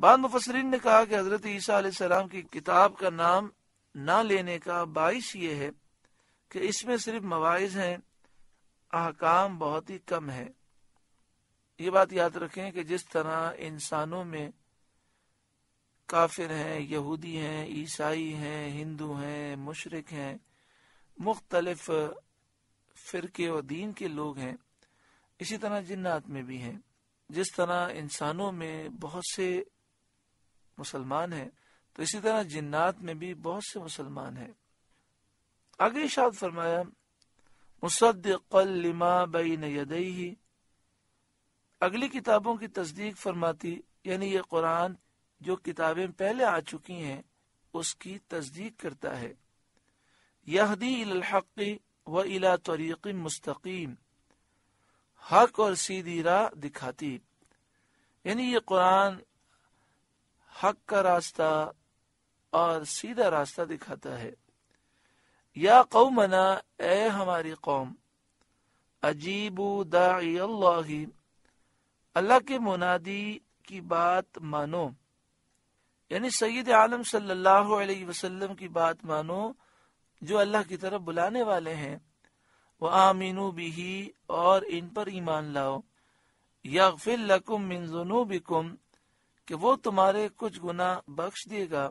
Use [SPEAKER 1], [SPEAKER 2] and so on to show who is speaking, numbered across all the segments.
[SPEAKER 1] बाद मुफसरीन ने कहा कि हज़रत ईसा की किताब का नाम ना लेने का बाइस ये है कि इसमें सिर्फ मवाइज हैं अहकाम बहुत ही कम है ये बात याद रखें कि जिस तरह इंसानों में काफिर हैं यहूदी हैं ईसाई हैं हिंदू हैं मुशरक हैं मुख्तलफ फ़िरके और दीन के लोग हैं इसी तरह जिन्नात में भी हैं जिस तरह इंसानों में बहुत से मुसलमान है तो इसी तरह जिन्नात में भी बहुत से मुसलमान है आगे शाद फरमाया मुसदमा बिन यदई अगली किताबों की तस्दीक फरमाती यानी ये कुरान जो किताबें पहले आ चुकी हैं उसकी तस्दीक करता है यहदी हक़ व इला तरीक़ मुस्तकीम हक और सीधी राह दिखाती यानी ये कुरान हक का रास्ता और सीधा रास्ता दिखाता है या मना ए हमारी कौम अजीबू अल्लाह के मुनादी की बात मानो यानी सईद आलम सल्लल्लाहु अलैहि वसल्लम की बात मानो जो अल्लाह की तरफ बुलाने वाले हैं वह आमीनू भी और इन पर ईमान लाओ या फिर लकुम मिन कुम कि वो तुम्हारे कुछ गुना बख्श देगा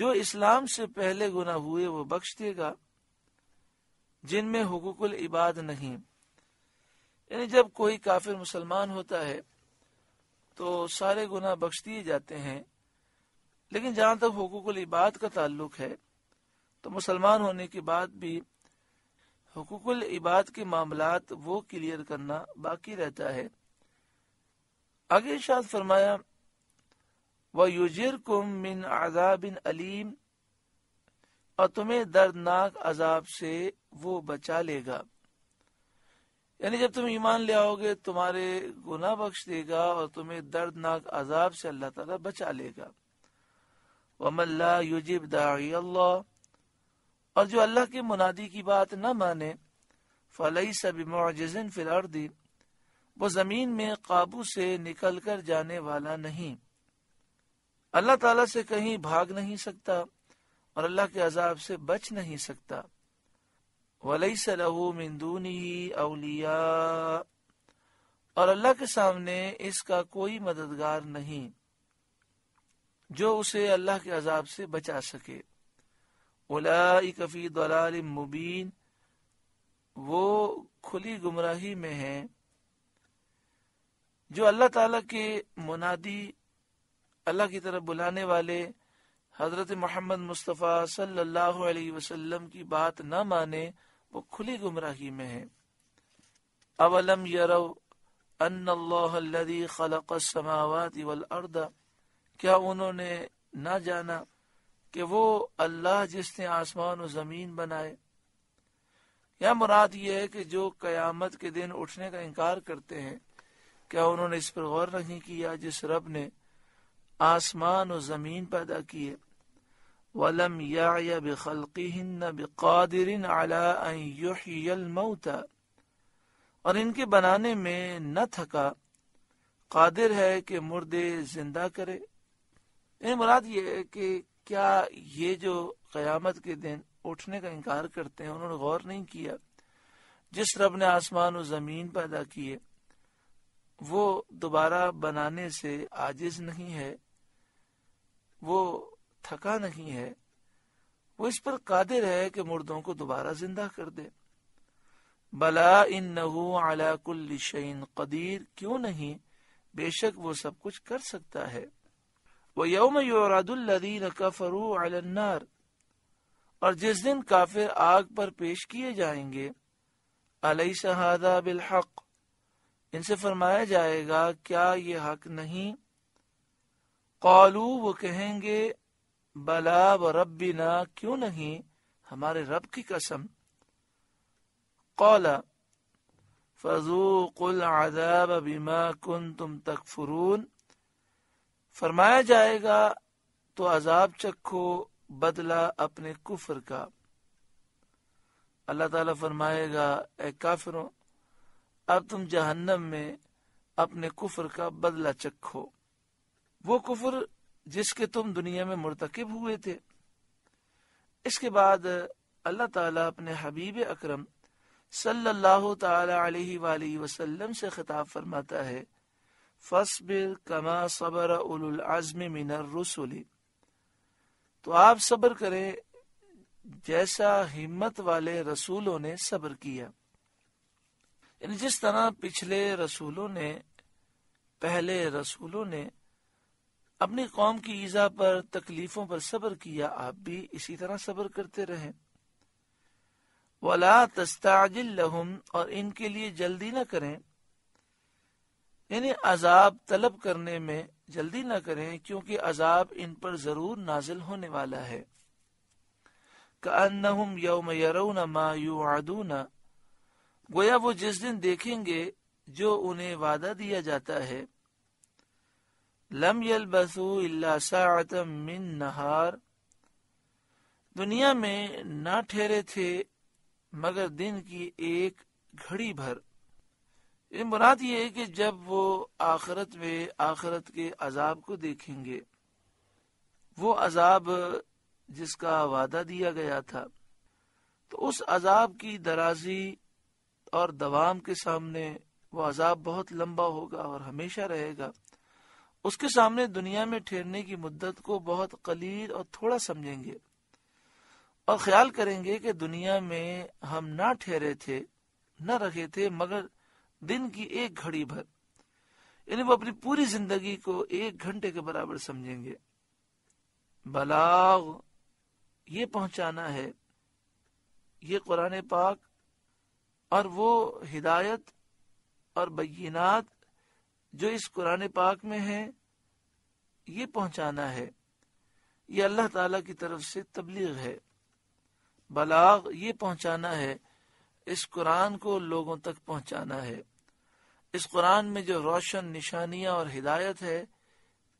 [SPEAKER 1] जो इस्लाम से पहले गुना हुए वो बख्श देगा जिनमें हकूकुल इबाद नहीं यानी जब कोई काफिर मुसलमान होता है तो सारे गुना बख्श दिए जाते हैं लेकिन जहां तक हकूकुल इबाद का ताल्लुक है तो मुसलमान होने के बाद भी हकूकुल इबाद के मामला वो क्लियर करना बाकी रहता है आगे शाद फरमाया वह युजर कुम मिन आजाबिन अलीम और तुम्हें दर्दनाक अजाब से वो बचा लेगा यानी जब तुम ईमान ले आओगे तुम्हारे गुना बख्श देगा और तुम्हें दर्दनाक अजाब से अल्लाह ताला बचा लेगा वमल्ला युजिब दाई अल्लाह और जो अल्लाह के मुनादी की बात न माने फलई फिर दी वो जमीन में काबू से निकल कर जाने वाला नहीं अल्लाह ताला से कहीं भाग नहीं सकता और अल्लाह के अजाब से बच नहीं सकता वलई सलहू मिंदूनी अलिया और अल्लाह के सामने इसका कोई मददगार नहीं जो उसे अल्लाह के अजाब से बचा सके उलाफी दलाल मुबीन वो खुली गुमराही में हैं जो अल्लाह ताला के मुनादी अल्लाह की तरफ बुलाने वाले हजरत मोहम्मद मुस्तफ़ा सल्लल्लाहु अलैहि वसल्लम की बात न माने वो खुली गुमराही में है अवलम यरव अन्नल्लाहल्लज़ी खलक़स समावाति वल अर्द क्या उन्होंने न जाना कि वो अल्लाह जिसने आसमान और ज़मीन बनाए या मुराद ये है कि जो कयामत के दिन उठने का इनकार करते हैं क्या उन्होंने इस पर गौर नहीं किया जिस रब ने आसमान और जमीन पैदा किए वलम या बेखलकी और इनके बनाने में न थका कादिर है कि मुर्दे जिंदा करे इन मुराद ये है कि क्या ये जो क़यामत के दिन उठने का इनकार करते हैं उन्होंने गौर नहीं किया जिस रब ने आसमान और ज़मीन पैदा किए वो दोबारा बनाने से आजिज नहीं है वो थका नहीं है वो इस पर कादिर है कि मुर्दों को दोबारा जिंदा कर दे बला इन नहू अलाकुलशन कदीर क्यों नहीं बेशक वो सब कुछ कर सकता है वह यौम योरादुल्लदीन कफरू अलन्नार और जिस दिन काफिर आग पर पेश किए जाएंगे अलई शहादा बिलहक इनसे फरमाया जाएगा क्या ये हक नहीं कौलू वो कहेंगे बला व ना क्यों नहीं हमारे रब की कसम कौला फजूकुल आजाब अबीमा कुन तुम तकफरून फरमाया जाएगा तो अजाब चखो बदला अपने कुफर का अल्लाह ताला फरमाएगा ए काफिरों अब तुम जहन्नम में अपने कुफर का बदला चखो वो कुफर जिसके तुम दुनिया में मुरतकब हुए थे इसके बाद अल्लाह ताला अपने हबीब अकरम सल्लल्लाहु ताला अलैहि वाली वसल्लम से खिताब फरमाता है फसबिर कमा सबर उल आज़म मिनर रसुली तो आप सबर करें जैसा हिम्मत वाले रसूलों ने सबर किया यानी जिस तरह पिछले रसूलों ने पहले रसूलों ने अपनी कौम की ईजा पर तकलीफों पर सबर किया आप भी इसी तरह सबर करते रहे वला तस्ताजिल लहुम और इनके लिए जल्दी ना करें यानी अजाब तलब करने में जल्दी ना करें क्योंकि अजाब इन पर जरूर नाजिल होने वाला है का यौम यरौन मा युआदूना गोया वो जिस दिन देखेंगे जो उन्हें वादा दिया जाता है लम यल बसू इलाम मिन नहार दुनिया में ना ठहरे थे मगर दिन की एक घड़ी भर ये मुराद ये है कि जब वो आखरत में आखरत के अजाब को देखेंगे वो अजाब जिसका वादा दिया गया था तो उस अजाब की दराजी और दवाम के सामने वो अजाब बहुत लंबा होगा और हमेशा रहेगा उसके सामने दुनिया में ठहरने की मुद्दत को बहुत कलील और थोड़ा समझेंगे और ख्याल करेंगे कि दुनिया में हम ना ठहरे थे न रखे थे मगर दिन की एक घड़ी भर यानी वो अपनी पूरी जिंदगी को एक घंटे के बराबर समझेंगे बलाग ये पहुंचाना है ये कुरान पाक और वो हिदायत और बैनात जो इस कुरान पाक में है ये पहुंचाना है ये अल्लाह ताला की तरफ से तबलीग है बलाग ये पहुंचाना है इस कुरान को लोगों तक पहुंचाना है इस कुरान में जो रोशन निशानियां और हिदायत है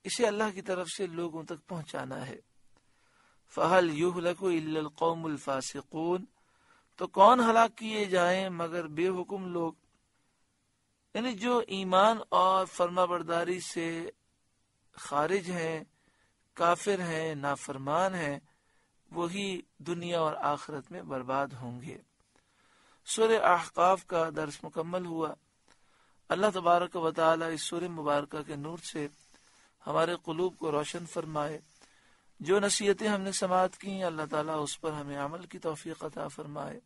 [SPEAKER 1] इसे अल्लाह की तरफ से लोगों तक पहुंचाना है फ़हल यूह लको इल्लल तो कौन हलाक किए जाए मगर बेहकुम लोग यानी जो ईमान और फर्माबरदारी से खारिज है काफिर है नाफरमान है वही दुनिया और आखरत में बर्बाद होंगे सुर आहकाफ का दर्श मुकम्मल हुआ अल्लाह तबारक वाली इस सूर मुबारक के नूर से हमारे कुलूब को रोशन फरमाए जो नसीहतें हमने समात की अल्लाह ताला उस पर हमें अमल की तोफ़ी अता फरमाए